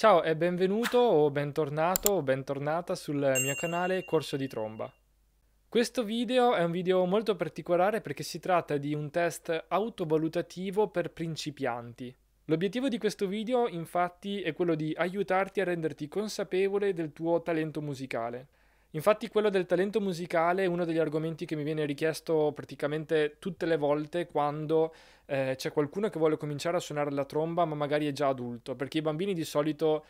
Ciao e benvenuto o bentornato o bentornata sul mio canale Corso di Tromba. Questo video è un video molto particolare perché si tratta di un test autovalutativo per principianti. L'obiettivo di questo video infatti è quello di aiutarti a renderti consapevole del tuo talento musicale. Infatti quello del talento musicale è uno degli argomenti che mi viene richiesto praticamente tutte le volte quando eh, c'è qualcuno che vuole cominciare a suonare la tromba ma magari è già adulto, perché i bambini di solito,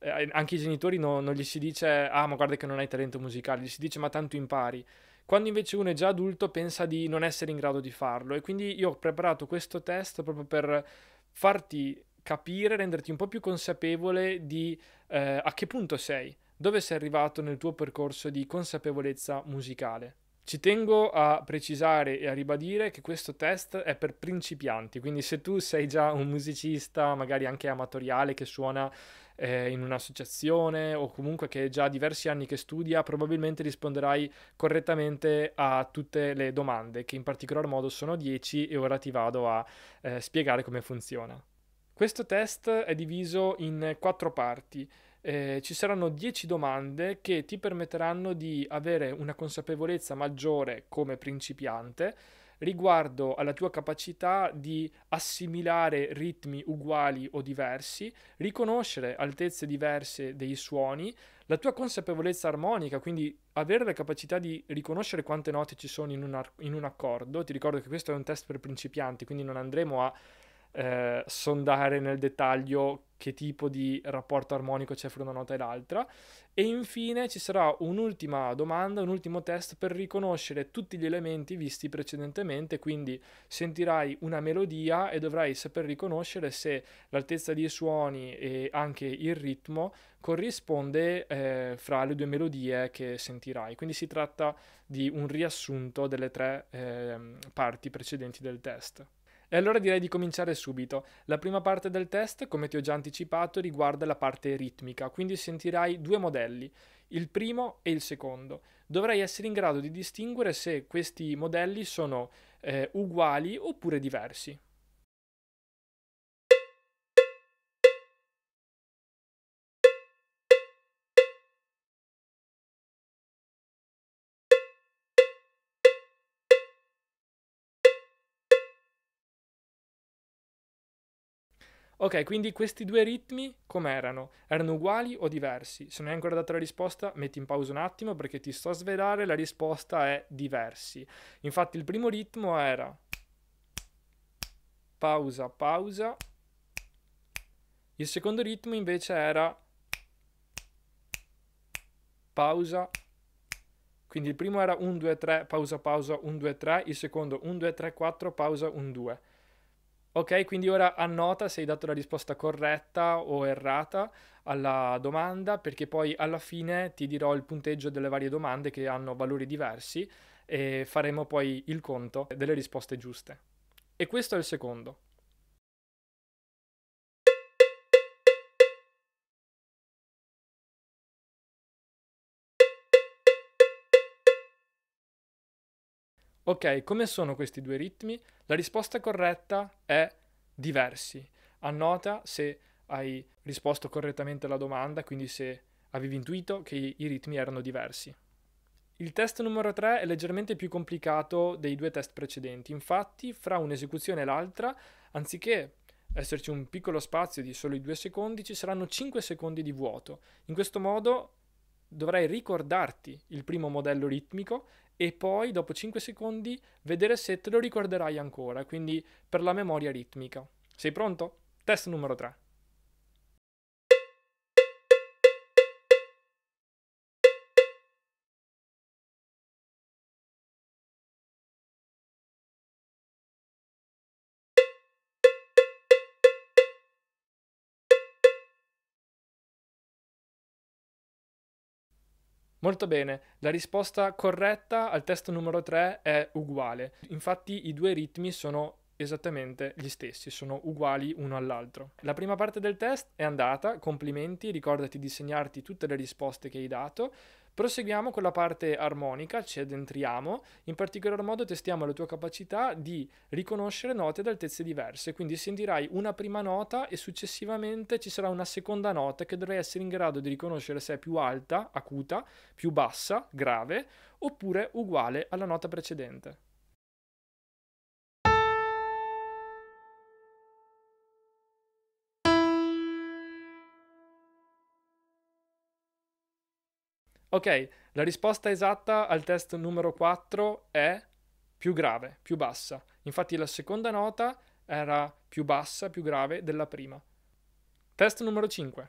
eh, anche i genitori no, non gli si dice ah ma guarda che non hai talento musicale, gli si dice ma tanto impari. Quando invece uno è già adulto pensa di non essere in grado di farlo e quindi io ho preparato questo test proprio per farti capire, renderti un po' più consapevole di eh, a che punto sei dove sei arrivato nel tuo percorso di consapevolezza musicale. Ci tengo a precisare e a ribadire che questo test è per principianti, quindi se tu sei già un musicista, magari anche amatoriale, che suona eh, in un'associazione o comunque che è già diversi anni che studia, probabilmente risponderai correttamente a tutte le domande, che in particolar modo sono 10 e ora ti vado a eh, spiegare come funziona. Questo test è diviso in quattro parti eh, ci saranno 10 domande che ti permetteranno di avere una consapevolezza maggiore come principiante riguardo alla tua capacità di assimilare ritmi uguali o diversi, riconoscere altezze diverse dei suoni, la tua consapevolezza armonica, quindi avere la capacità di riconoscere quante note ci sono in un, ar- in un accordo. Ti ricordo che questo è un test per principianti, quindi non andremo a eh, sondare nel dettaglio che tipo di rapporto armonico c'è fra una nota e l'altra. E infine ci sarà un'ultima domanda, un ultimo test per riconoscere tutti gli elementi visti precedentemente, quindi sentirai una melodia e dovrai saper riconoscere se l'altezza dei suoni e anche il ritmo corrisponde eh, fra le due melodie che sentirai. Quindi si tratta di un riassunto delle tre eh, parti precedenti del test. E allora direi di cominciare subito. La prima parte del test, come ti ho già anticipato, riguarda la parte ritmica, quindi sentirai due modelli, il primo e il secondo. Dovrai essere in grado di distinguere se questi modelli sono eh, uguali oppure diversi. Ok, quindi questi due ritmi com'erano? Erano uguali o diversi? Se non hai ancora dato la risposta, metti in pausa un attimo perché ti sto a svelare, la risposta è diversi. Infatti il primo ritmo era pausa, pausa. Il secondo ritmo invece era pausa. Quindi il primo era 1 2 3 pausa pausa 1 2 3, il secondo 1 2 3 4 pausa 1 2. Ok, quindi ora annota se hai dato la risposta corretta o errata alla domanda, perché poi alla fine ti dirò il punteggio delle varie domande che hanno valori diversi e faremo poi il conto delle risposte giuste. E questo è il secondo. Ok, come sono questi due ritmi? La risposta corretta è diversi. Annota se hai risposto correttamente alla domanda, quindi se avevi intuito che i ritmi erano diversi. Il test numero 3 è leggermente più complicato dei due test precedenti, infatti fra un'esecuzione e l'altra, anziché esserci un piccolo spazio di solo i 2 secondi, ci saranno 5 secondi di vuoto. In questo modo dovrai ricordarti il primo modello ritmico e poi dopo 5 secondi vedere se te lo ricorderai ancora, quindi per la memoria ritmica. Sei pronto? Test numero 3. Molto bene, la risposta corretta al test numero 3 è uguale. Infatti i due ritmi sono esattamente gli stessi, sono uguali uno all'altro. La prima parte del test è andata, complimenti, ricordati di segnarti tutte le risposte che hai dato. Proseguiamo con la parte armonica, ci addentriamo, in particolar modo testiamo la tua capacità di riconoscere note ad altezze diverse, quindi sentirai una prima nota e successivamente ci sarà una seconda nota che dovrai essere in grado di riconoscere se è più alta, acuta, più bassa, grave, oppure uguale alla nota precedente. Ok, la risposta esatta al test numero 4 è più grave, più bassa. Infatti la seconda nota era più bassa, più grave della prima. Test numero 5.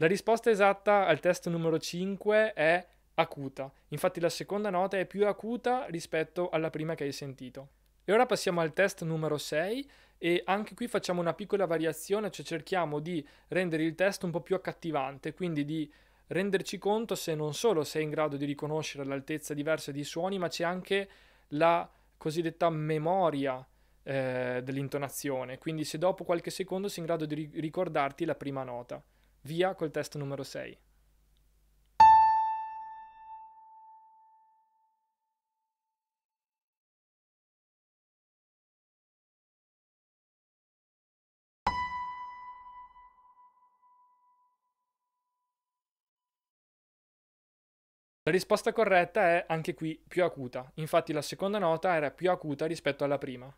La risposta esatta al test numero 5 è acuta. Infatti la seconda nota è più acuta rispetto alla prima che hai sentito. E ora passiamo al test numero 6 e anche qui facciamo una piccola variazione, cioè cerchiamo di rendere il test un po' più accattivante, quindi di renderci conto se non solo sei in grado di riconoscere l'altezza diversa dei suoni, ma c'è anche la cosiddetta memoria eh, dell'intonazione, quindi se dopo qualche secondo sei in grado di ricordarti la prima nota. Via col test numero 6. La risposta corretta è anche qui più acuta, infatti la seconda nota era più acuta rispetto alla prima.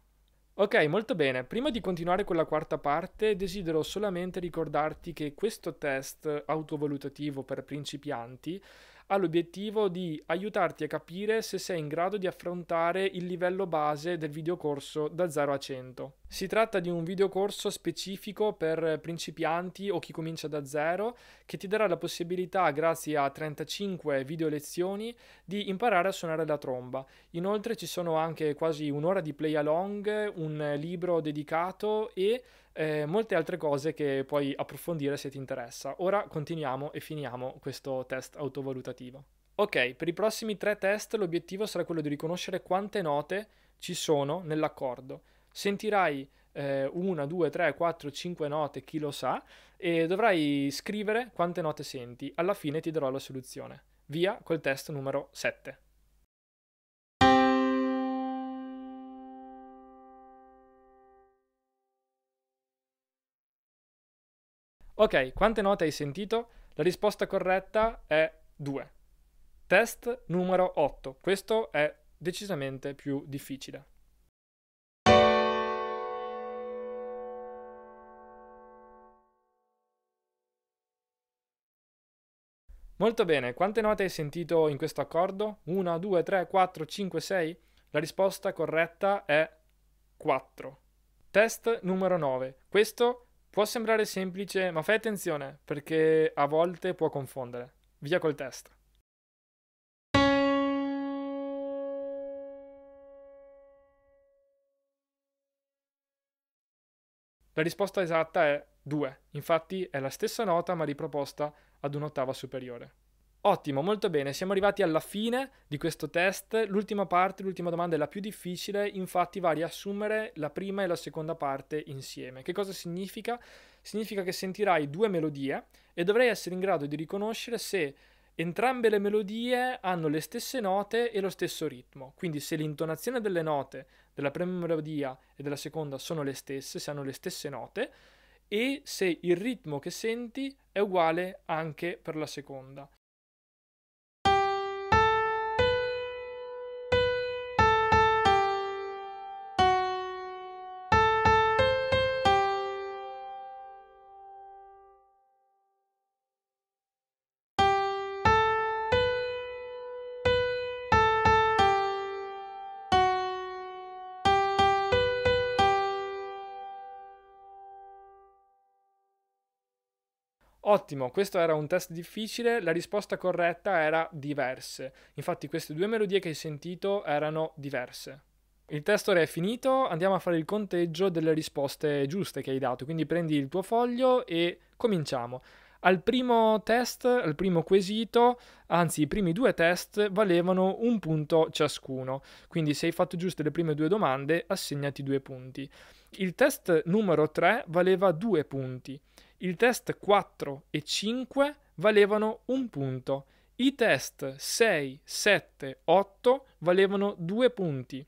Ok, molto bene, prima di continuare con la quarta parte desidero solamente ricordarti che questo test autovalutativo per principianti ha l'obiettivo di aiutarti a capire se sei in grado di affrontare il livello base del videocorso da 0 a 100. Si tratta di un videocorso specifico per principianti o chi comincia da zero che ti darà la possibilità, grazie a 35 video lezioni, di imparare a suonare la tromba. Inoltre ci sono anche quasi un'ora di play along, un libro dedicato e eh, molte altre cose che puoi approfondire se ti interessa. Ora continuiamo e finiamo questo test autovalutativo. Ok, per i prossimi tre test l'obiettivo sarà quello di riconoscere quante note ci sono nell'accordo. Sentirai eh, una, due, tre, quattro, cinque note, chi lo sa, e dovrai scrivere quante note senti. Alla fine ti darò la soluzione. Via col test numero 7. Ok, quante note hai sentito? La risposta corretta è 2. Test numero 8. Questo è decisamente più difficile. Molto bene, quante note hai sentito in questo accordo? 1, 2, 3, 4, 5, 6? La risposta corretta è 4. Test numero 9. Questo Può sembrare semplice, ma fai attenzione perché a volte può confondere. Via col test. La risposta esatta è 2, infatti è la stessa nota ma riproposta ad un'ottava superiore. Ottimo, molto bene, siamo arrivati alla fine di questo test. L'ultima parte, l'ultima domanda è la più difficile, infatti va a riassumere la prima e la seconda parte insieme. Che cosa significa? Significa che sentirai due melodie e dovrai essere in grado di riconoscere se entrambe le melodie hanno le stesse note e lo stesso ritmo. Quindi se l'intonazione delle note della prima melodia e della seconda sono le stesse, se hanno le stesse note, e se il ritmo che senti è uguale anche per la seconda. Ottimo, questo era un test difficile, la risposta corretta era diverse. Infatti queste due melodie che hai sentito erano diverse. Il test ora è finito, andiamo a fare il conteggio delle risposte giuste che hai dato, quindi prendi il tuo foglio e cominciamo. Al primo test, al primo quesito, anzi i primi due test valevano un punto ciascuno, quindi se hai fatto giuste le prime due domande assegnati due punti. Il test numero 3 valeva due punti il test 4 e 5 valevano un punto. I test 6, 7, 8 valevano 2 punti.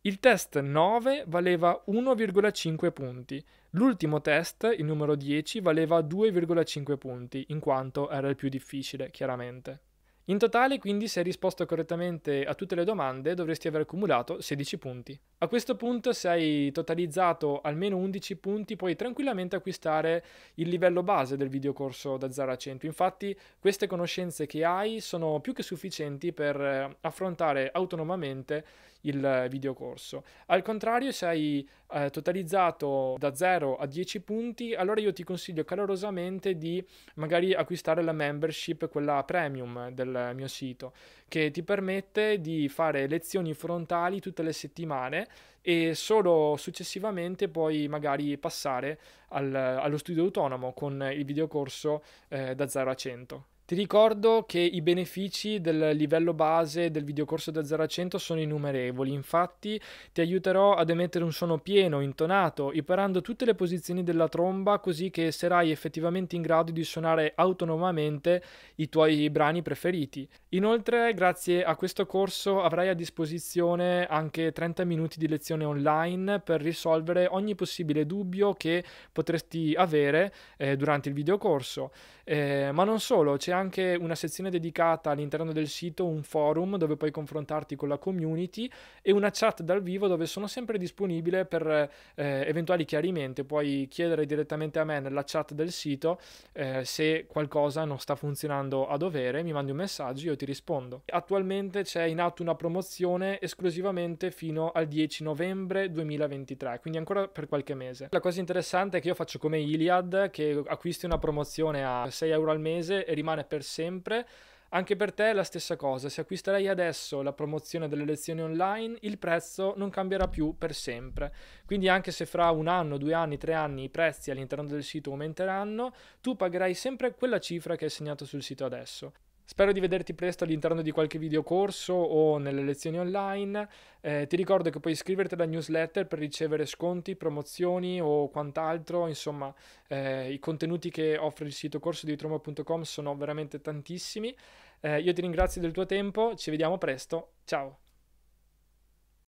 Il test 9 valeva 1,5 punti. L'ultimo test, il numero 10, valeva 2,5 punti, in quanto era il più difficile, chiaramente. In totale, quindi, se hai risposto correttamente a tutte le domande, dovresti aver accumulato 16 punti. A questo punto, se hai totalizzato almeno 11 punti, puoi tranquillamente acquistare il livello base del videocorso da 0 a 100. Infatti, queste conoscenze che hai sono più che sufficienti per eh, affrontare autonomamente il videocorso. Al contrario, se hai eh, totalizzato da 0 a 10 punti, allora io ti consiglio calorosamente di magari acquistare la membership, quella premium del mio sito, che ti permette di fare lezioni frontali tutte le settimane e solo successivamente puoi magari passare al, allo studio autonomo con il videocorso eh, da 0 a 100. Ti ricordo che i benefici del livello base del videocorso da 0 a 100 sono innumerevoli, infatti ti aiuterò ad emettere un suono pieno, intonato, imparando tutte le posizioni della tromba così che sarai effettivamente in grado di suonare autonomamente i tuoi brani preferiti. Inoltre, grazie a questo corso avrai a disposizione anche 30 minuti di lezione online per risolvere ogni possibile dubbio che potresti avere eh, durante il videocorso. Eh, ma non solo, c'è anche una sezione dedicata all'interno del sito, un forum dove puoi confrontarti con la community e una chat dal vivo dove sono sempre disponibile per eh, eventuali chiarimenti. Puoi chiedere direttamente a me nella chat del sito eh, se qualcosa non sta funzionando a dovere, mi mandi un messaggio, io ti rispondo. Attualmente c'è in atto una promozione esclusivamente fino al 10 novembre 2023, quindi ancora per qualche mese. La cosa interessante è che io faccio come Iliad, che acquisti una promozione a 6 euro al mese e rimane per sempre. Anche per te è la stessa cosa, se acquisterai adesso la promozione delle lezioni online, il prezzo non cambierà più per sempre. Quindi anche se fra un anno, due anni, tre anni i prezzi all'interno del sito aumenteranno, tu pagherai sempre quella cifra che hai segnato sul sito adesso. Spero di vederti presto all'interno di qualche videocorso o nelle lezioni online. Eh, ti ricordo che puoi iscriverti alla newsletter per ricevere sconti, promozioni o quant'altro. Insomma, eh, i contenuti che offre il sito corso sono veramente tantissimi. Eh, io ti ringrazio del tuo tempo, ci vediamo presto. Ciao!